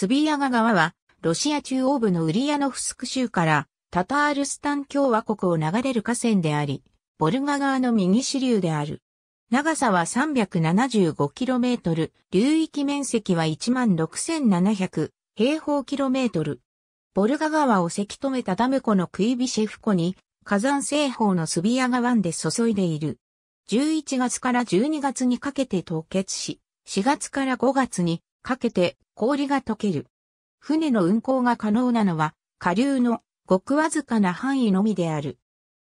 スビヤガ川は、ロシア中央部のウリアノフスク州から、タタールスタン共和国を流れる河川であり、ボルガ川の右支流である。長さは 375km、流域面積は16,700平方キロメートル。ボルガ川をせき止めたダム湖のクイビシェフ湖に、火山西方のスビヤガ湾で注いでいる。11月から12月にかけて凍結し、4月から5月にかけて氷が溶ける。船の運航が可能なのは、下流のごくわずかな範囲のみである。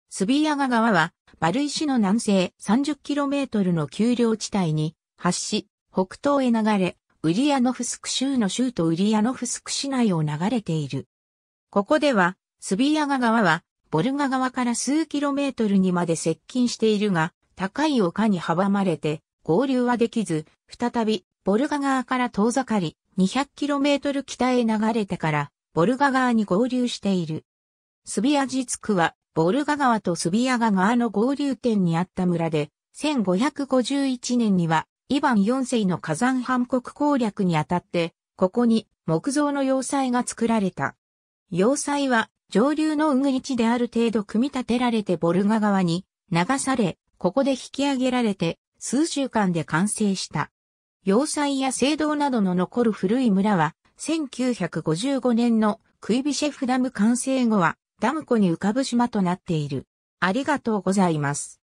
スビアガ川は、バルイ市の南西 30km の丘陵地帯に発し、北東へ流れ、ウリアノフスク州の州とウリアノフスク市内を流れている。ここでは、スビアガ川は、ボルガ川から数キロメートルにまで接近しているが、高い丘に阻まれて、合流はできず、再び、ボルガ川から遠ざかり、200km 北へ流れてから、ボルガ川に合流している。スビアジツクは、ボルガ川とスビアガ川の合流点にあった村で、1551年には、イヴァン4世の火山反国攻略にあたって、ここに木造の要塞が作られた。要塞は上流の運地である程度組み立てられてボルガ川に流され、ここで引き上げられて数週間で完成した。要塞や聖堂などの残る古い村は、1955年のクイビシェフダム完成後は、ダム湖に浮かぶ島となっている。ありがとうございます。